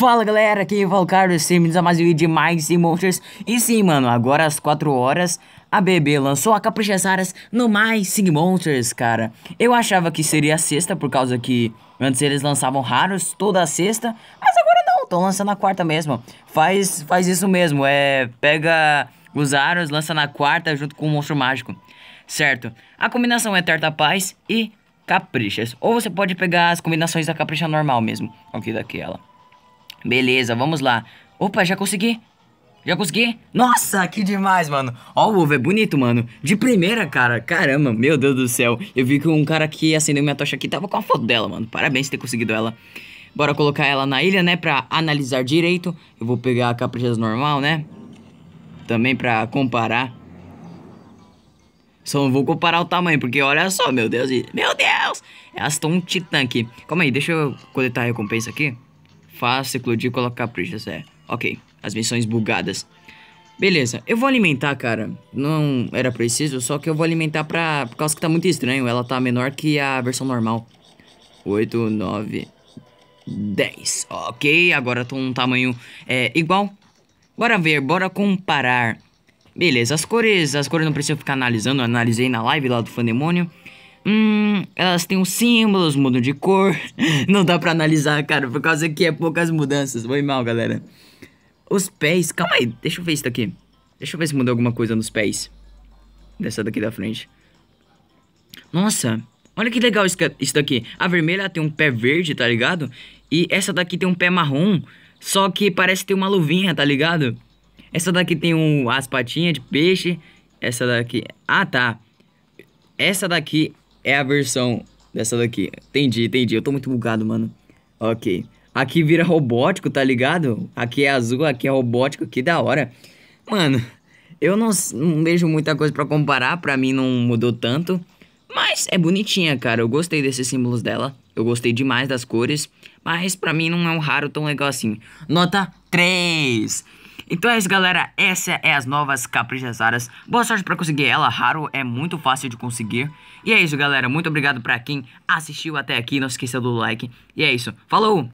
Fala galera, aqui é o Valcaro, bem-vindos a mais um vídeo de Minds e Monsters E sim mano, agora às 4 horas a BB lançou a Capricha no Mais Sing Monsters, cara Eu achava que seria a sexta, por causa que antes eles lançavam raros toda a sexta Mas agora não, estão lançando a quarta mesmo Faz, faz isso mesmo, é... pega os raros, lança na quarta junto com o Monstro Mágico Certo, a combinação é Tarta Paz e Caprichas Ou você pode pegar as combinações da Capricha normal mesmo Aqui daquela Beleza, vamos lá. Opa, já consegui. Já consegui? Nossa, que demais, mano. Ó, o ovo é bonito, mano. De primeira, cara. Caramba, meu Deus do céu. Eu vi que um cara que acendeu minha tocha aqui tava com a foto dela, mano. Parabéns por ter conseguido ela. Bora colocar ela na ilha, né, pra analisar direito. Eu vou pegar a caprichada normal, né? Também pra comparar. Só não vou comparar o tamanho, porque olha só, meu Deus. Meu Deus! Elas é estão um titã aqui. Calma aí, deixa eu coletar a recompensa aqui. Faça eclodir e colocar caprichas, é. Ok, as missões bugadas. Beleza, eu vou alimentar, cara. Não era preciso, só que eu vou alimentar pra... Por causa que tá muito estranho, ela tá menor que a versão normal. 8, 9, 10. Ok, agora tô tá tamanho é, igual. Bora ver, bora comparar. Beleza, as cores, as cores não precisam ficar analisando, eu analisei na live lá do Fandemônio. Hum, elas têm uns símbolos, mudam de cor. Não dá para analisar, cara, por causa que é poucas mudanças. Foi mal, galera. Os pés. Calma aí, deixa eu ver isso daqui. Deixa eu ver se mudou alguma coisa nos pés. Dessa daqui da frente. Nossa, olha que legal isso daqui. A vermelha tem um pé verde, tá ligado? E essa daqui tem um pé marrom. Só que parece ter uma luvinha, tá ligado? Essa daqui tem um, as patinhas de peixe. Essa daqui. Ah, tá. Essa daqui é a versão dessa daqui. Entendi, entendi. Eu tô muito bugado, mano. Ok. Aqui vira robótico, tá ligado? Aqui é azul, aqui é robótico, que da hora. Mano, eu não, não vejo muita coisa para comparar, pra mim não mudou tanto. Mas é bonitinha, cara. Eu gostei desses símbolos dela. Eu gostei demais das cores. Mas pra mim não é um raro tão legal assim. Nota 3! Então é isso, galera. Essa é as novas caprichasadas. Boa sorte pra conseguir ela. Raro é muito fácil de conseguir. E é isso, galera. Muito obrigado pra quem assistiu até aqui. Não esqueça do like. E é isso. Falou!